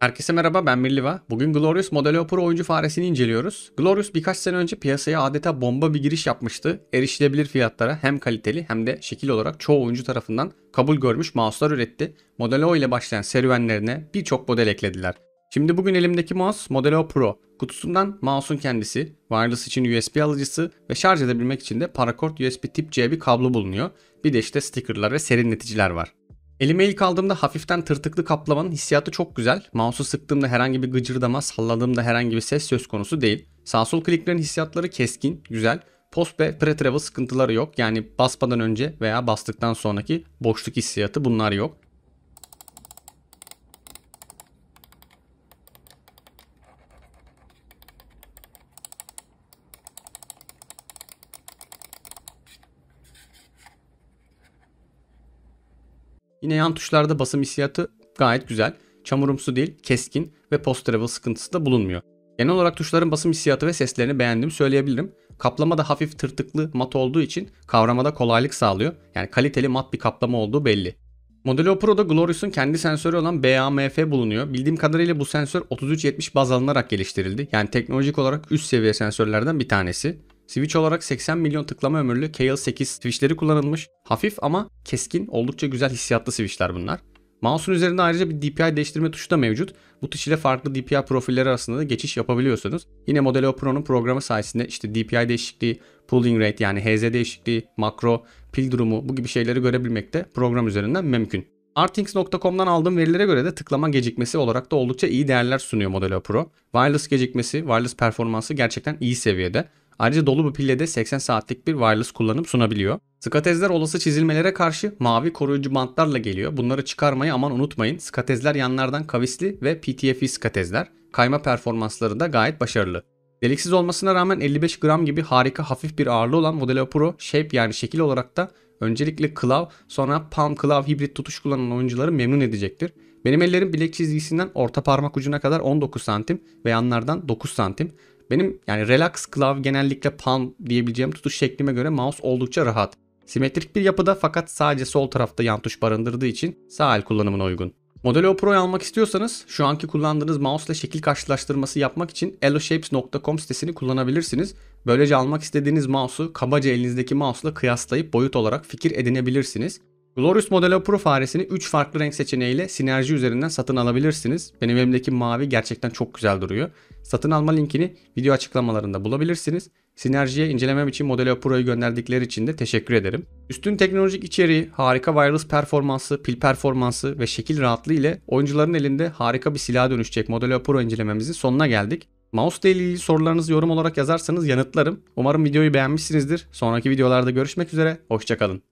Herkese merhaba ben Mirliva. Bugün Glorious Model Opera oyuncu faresini inceliyoruz. Glorious birkaç sene önce piyasaya adeta bomba bir giriş yapmıştı. Erişilebilir fiyatlara hem kaliteli hem de şekil olarak çoğu oyuncu tarafından kabul görmüş mouse'lar üretti. Model O ile başlayan serüvenlerine birçok model eklediler. Şimdi bugün elimdeki mouse Model O Pro. Kutusundan mouse'un kendisi, wireless için USB alıcısı ve şarj edebilmek için de parakort USB tip C bir kablo bulunuyor. Bir de işte stickerlar ve serinleticiler var. Elime ilk aldığımda hafiften tırtıklı kaplamanın hissiyatı çok güzel. Mouse'u sıktığımda herhangi bir gıcırdama, salladığımda herhangi bir ses söz konusu değil. Sağ sol kliklerin hissiyatları keskin, güzel. Post ve pre-travel sıkıntıları yok. Yani basmadan önce veya bastıktan sonraki boşluk hissiyatı bunlar yok. Yine yan tuşlarda basım hissiyatı gayet güzel. Çamurumsu değil, keskin ve post travel sıkıntısı da bulunmuyor. Genel olarak tuşların basım hissiyatı ve seslerini beğendiğimi söyleyebilirim. Kaplama da hafif tırtıklı mat olduğu için kavramada kolaylık sağlıyor. Yani kaliteli mat bir kaplama olduğu belli. Modelo Pro'da Glorious'un kendi sensörü olan BAMF bulunuyor. Bildiğim kadarıyla bu sensör 3370 baz alınarak geliştirildi. Yani teknolojik olarak üst seviye sensörlerden bir tanesi. Switch olarak 80 milyon tıklama ömürlü KL8 switchleri kullanılmış. Hafif ama keskin, oldukça güzel hissiyatlı switchler bunlar. Mouse'un üzerinde ayrıca bir DPI değiştirme tuşu da mevcut. Bu tuş ile farklı DPI profilleri arasında da geçiş yapabiliyorsunuz. Yine Modelo Pro'nun programı sayesinde işte DPI değişikliği, pooling rate yani HZ değişikliği, makro, pil durumu bu gibi şeyleri görebilmek de program üzerinden mümkün. Artings.com'dan aldığım verilere göre de tıklama gecikmesi olarak da oldukça iyi değerler sunuyor Modelo Pro. Wireless gecikmesi, wireless performansı gerçekten iyi seviyede. Ayrıca dolu bir pille de 80 saatlik bir wireless kullanım sunabiliyor. Skatezler olası çizilmelere karşı mavi koruyucu bantlarla geliyor. Bunları çıkarmayı aman unutmayın. Skatezler yanlardan kavisli ve PTFE skatezler. Kayma performansları da gayet başarılı. Deliksiz olmasına rağmen 55 gram gibi harika hafif bir ağırlığı olan Modelo Pro shape yani şekil olarak da öncelikle klav sonra palm klav hibrit tutuş kullanan oyuncuları memnun edecektir. Benim ellerim bilek çizgisinden orta parmak ucuna kadar 19 santim ve yanlardan 9 santim. Benim yani relax klav genellikle palm diyebileceğim tutuş şeklime göre mouse oldukça rahat. Simetrik bir yapıda fakat sadece sol tarafta yan tuş barındırdığı için sağ el kullanımına uygun. model o Pro'yu almak istiyorsanız şu anki kullandığınız mouse ile şekil karşılaştırması yapmak için ellosshapes.com sitesini kullanabilirsiniz. Böylece almak istediğiniz mouse'u kabaca elinizdeki mouse ile kıyaslayıp boyut olarak fikir edinebilirsiniz. Glorious Modelo Pro faresini 3 farklı renk seçeneğiyle sinerji üzerinden satın alabilirsiniz. Benim elimdeki mavi gerçekten çok güzel duruyor. Satın alma linkini video açıklamalarında bulabilirsiniz. Sinerji'ye incelemem için Modelo Pro'yu gönderdikleri için de teşekkür ederim. Üstün teknolojik içeriği, harika wireless performansı, pil performansı ve şekil rahatlığı ile oyuncuların elinde harika bir silaha dönüşecek Modelo Pro incelememizin sonuna geldik. Mouse ile ilgili sorularınızı yorum olarak yazarsanız yanıtlarım. Umarım videoyu beğenmişsinizdir. Sonraki videolarda görüşmek üzere, hoşçakalın.